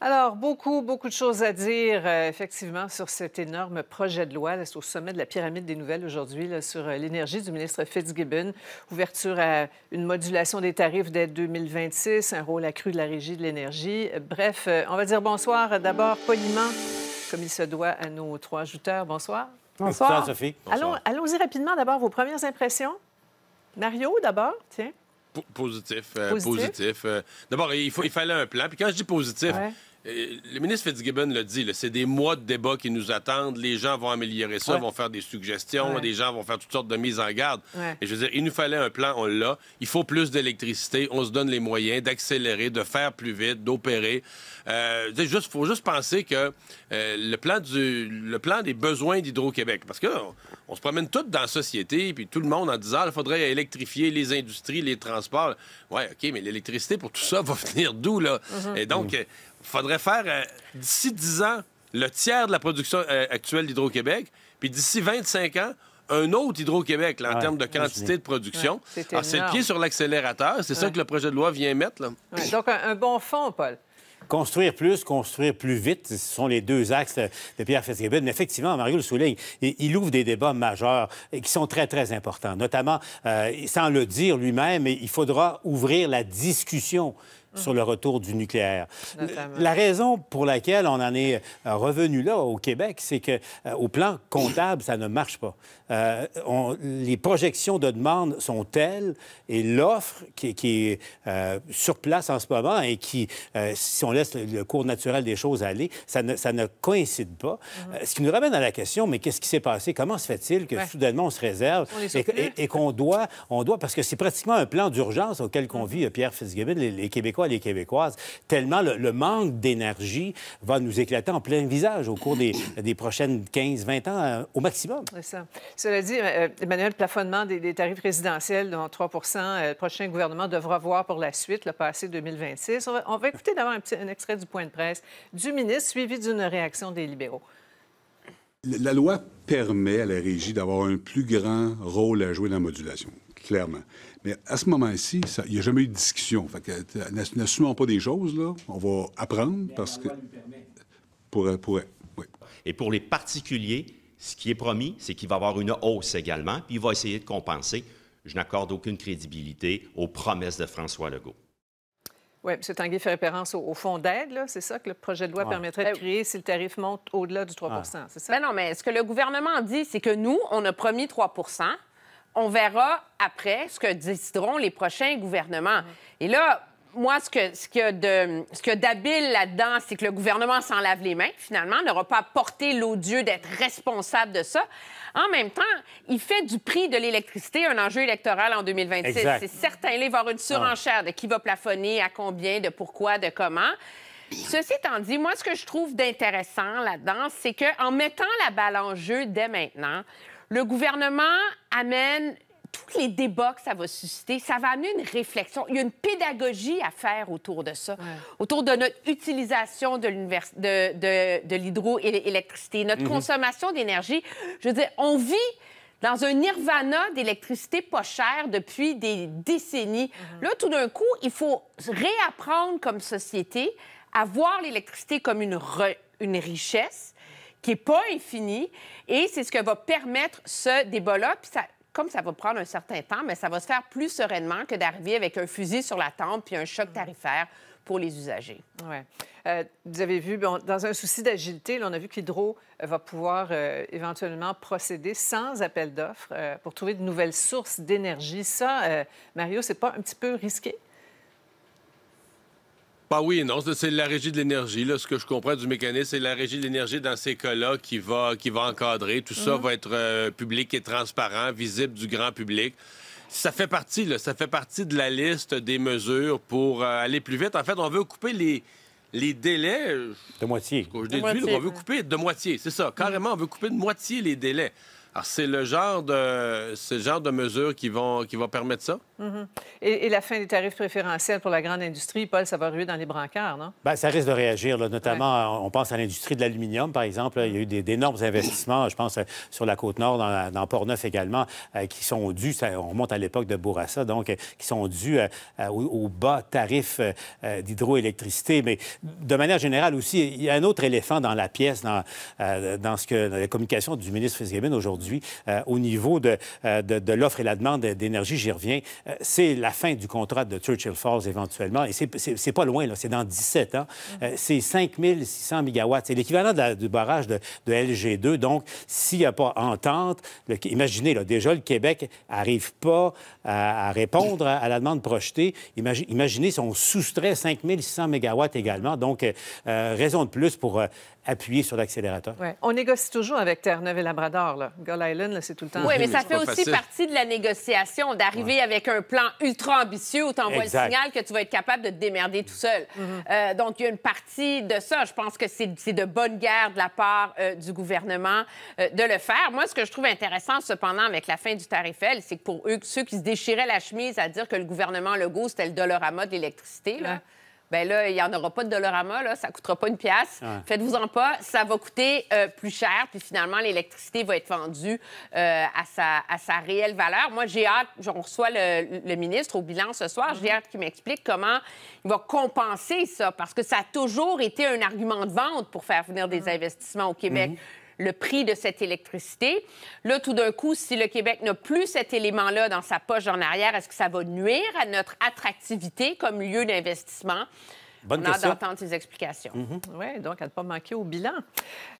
Alors, beaucoup, beaucoup de choses à dire, euh, effectivement, sur cet énorme projet de loi. C'est au sommet de la pyramide des nouvelles aujourd'hui sur euh, l'énergie du ministre Fitzgibbon. Ouverture à une modulation des tarifs dès 2026, un rôle accru de la régie de l'énergie. bref, euh, on va dire bonsoir d'abord poliment, comme il se doit à nos trois ajouteurs. Bonsoir. Bonsoir, Sophie. Allons, allons-y rapidement d'abord, vos premières impressions. Mario, d'abord, tiens. positif, positif. D'abord, il, faut, il fallait un plan. Puis quand je dis positif, le ministre Fitzgibbon le dit, c'est des mois de débat qui nous attendent. Les gens vont améliorer ça, vont faire des suggestions, des gens vont faire toutes sortes de mises en garde. Et je veux dire, il nous fallait un plan, on l'a. Il faut plus d'électricité, on se donne les moyens d'accélérer, de faire plus vite, d'opérer. Euh, il faut juste penser que euh, le, plan du, le plan des besoins d'Hydro-Québec, parce que on, se promène tous dans la société, puis tout le monde en disant, ah, il faudrait électrifier les industries, les transports. Ouais, OK, mais l'électricité pour tout ça va venir d'où, là? Mm-hmm. Et donc, mm-hmm faudrait faire euh, d'ici 10 ans le tiers de la production euh, actuelle d'Hydro-Québec, puis d'ici 25 ans, un autre Hydro-Québec en termes de quantité de production. Ah, c'est le pied sur l'accélérateur. C'est ça que le projet de loi vient mettre. donc, un, bon fond, Paul. Construire plus, construire plus vite, ce sont les deux axes de Pierre Fitzgibbon. Mais effectivement, Mario le souligne, il ouvre des débats majeurs qui sont très, très importants. Notamment, euh, sans le dire lui-même, il faudra ouvrir la discussion Mmh. sur le retour du nucléaire. La raison pour laquelle on en est euh, revenu là au Québec, c'est que euh, au plan comptable, ça ne marche pas. Euh, les projections de demande sont telles et l'offre qui, est euh, sur place en ce moment et qui, euh, si on laisse le, cours naturel des choses aller, ça ne, coïncide pas. Mhm. ce qui nous ramène à la question, mais qu'est-ce qui s'est passé? Comment se fait-il que soudainement on se réserve et, qu'on doit, on doit, parce que c'est pratiquement un plan d'urgence auquel qu'on mhm. vit, Pierre Fitzgibbon, les, Québécois et les Québécoises, tellement le, manque d'énergie va nous éclater en plein visage au cours des, des prochaines 15-20 ans au maximum. C'est ça. Cela dit, euh, euh, Emmanuel, plafonnement des, tarifs résidentiels, dont 3 euh, le prochain gouvernement devra voir pour la suite, le passé 2026. On va, écouter d'abord un, extrait du point de presse du ministre, suivi d'une réaction des libéraux. La loi permet à la régie d'avoir un plus grand rôle à jouer dans la modulation, clairement. Mais à ce moment-ci, il n'y a jamais eu de discussion. n'assumons pas des choses, là. On va apprendre parce que. Pourrait, pourrait, oui. Et pour les particuliers, ce qui est promis, c'est qu'il va avoir une hausse également, puis il va essayer de compenser. Je n'accorde aucune crédibilité aux promesses de François Legault. Oui, M. Tanguy fait référence au, fonds d'aide, c'est ça que le projet de loi permettrait de ben créer si le tarif monte au-delà du 3 c'est ça? Ben non, mais ce que le gouvernement dit, c'est que nous, on a promis 3 on verra après ce que décideront les prochains gouvernements. Et là, moi, ce que ce a de ce d'habile là-dedans, c'est que le gouvernement s'en lave les mains. Finalement, n'aura pas porté l'odieux d'être responsable de ça. En même temps, il fait du prix de l'électricité un enjeu électoral en 2026. C'est certain. il va y avoir une surenchère de qui va plafonner, à combien, de pourquoi, de comment. Ceci étant dit, moi, ce que je trouve d'intéressant là-dedans, c'est qu'en mettant la balle en jeu dès maintenant, le gouvernement amène tous les débats que ça va susciter, ça va amener une réflexion. Il y a une pédagogie à faire autour de ça, autour de notre utilisation de l'hydroélectricité, de, de, notre mhm. consommation d'énergie. Je veux dire, on vit dans un nirvana d'électricité pas chère depuis des décennies. Mhm. Là, tout d'un coup, il faut réapprendre comme société à voir l'électricité comme une, une richesse qui n'est pas infinie. Et c'est ce que va permettre ce débat-là. Puis ça comme ça va prendre un certain temps, mais ça va se faire plus sereinement que d'arriver avec un fusil sur la tempe puis un choc tarifaire pour les usagers. Ouais. Euh, vous avez vu, dans un souci d'agilité, on a vu qu'Hydro euh, va pouvoir euh, éventuellement procéder sans appel d'offres pour trouver de nouvelles sources d'énergie. Ça, Mario, c'est pas un petit peu risqué? Bah oui non, c'est la régie de l'énergie. ce que je comprends du mécanisme, c'est la régie de l'énergie dans ces cas-là qui va, qui va encadrer. Tout ça mhm. va être euh, public et transparent, visible du grand public. Ça fait partie, là, ça fait partie de la liste des mesures pour euh, aller plus vite. En fait, on veut couper les, les délais. De moitié. on veut couper de moitié, c'est ça. Carrément, on veut couper de moitié les délais. Ah, c'est le genre de le genre de mesures qui vont qui vont permettre ça. Mm-hmm. et, la fin des tarifs préférentiels pour la grande industrie, Paul, ça va ruer dans les brancards, non ben, ça risque de réagir. Notamment, euh, on pense à l'industrie de l'aluminium, par exemple. Il y a eu d'énormes investissements, je pense euh, sur la côte nord, dans, dans Port-Neuf également, euh, qui sont dus. on remonte à l'époque de Bourassa, donc qui sont dus aux, bas tarifs d'hydroélectricité. Mais de manière générale aussi, il y a un autre éléphant dans la pièce, dans dans ce que la communication du ministre Fitzgibbon aujourd'hui euh, au niveau euh, de, l'offre et la demande d'énergie, j'y reviens, euh, c'est la fin du contrat de Churchill Falls éventuellement, et c'est pas loin, c'est dans 17 ans. Mm. c'est 5600 600 mégawatts. C'est l'équivalent du barrage de, LG2. Donc, s'il n'y a pas entente, imaginez, déjà, le Québec n'arrive pas à, répondre à, la demande projetée. imaginez si on soustrait 5600 600 mégawatts également. Donc, raison de plus pour appuyer sur l'accélérateur. On négocie toujours avec Terre-Neuve et Labrador. Là. Oui, mais, ça fait aussi partie de la négociation d'arriver avec un plan ultra ambitieux où tu envoies le signal que tu vas être capable de te démerder tout seul. Mm-hmm. Euh, donc, il y a une partie de ça. Je pense que c'est de bonne guerre de la part euh, du gouvernement euh, de le faire. Moi, ce que je trouve intéressant, cependant, avec la fin du tarif L, c'est que pour eux, ceux qui se déchiraient la chemise à dire que le gouvernement Legault, c'était le Dolorama de l'électricité, là ben là, il n'y en aura pas de Dolorama, là, ça ne coûtera pas une pièce. Faites-vous-en pas, ça va coûter euh, plus cher, puis finalement, l'électricité va être vendue euh, à, sa, à sa réelle valeur. Moi, j'ai hâte, on reçoit le, ministre au bilan ce soir, j'ai mhm. hâte qu'il m'explique comment il va compenser ça, parce que ça a toujours été un argument de vente pour faire venir des mhm. investissements au Québec. Mhm le prix de cette électricité. Là, tout d'un coup, si le Québec n'a plus cet élément-là dans sa poche en arrière, est-ce que ça va nuire à notre attractivité comme lieu d'investissement? Bonne On a d'entendre ces explications. Mhm. Oui, donc à ne pas manquer au bilan.